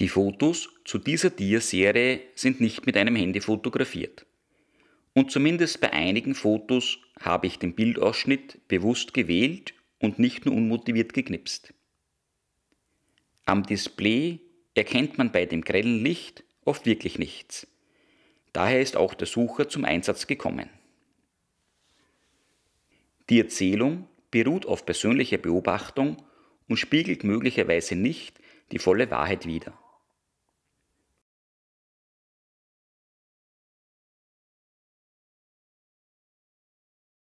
Die Fotos zu dieser Tierserie sind nicht mit einem Handy fotografiert. Und zumindest bei einigen Fotos habe ich den Bildausschnitt bewusst gewählt und nicht nur unmotiviert geknipst. Am Display erkennt man bei dem grellen Licht oft wirklich nichts. Daher ist auch der Sucher zum Einsatz gekommen. Die Erzählung beruht auf persönlicher Beobachtung und spiegelt möglicherweise nicht die volle Wahrheit wider.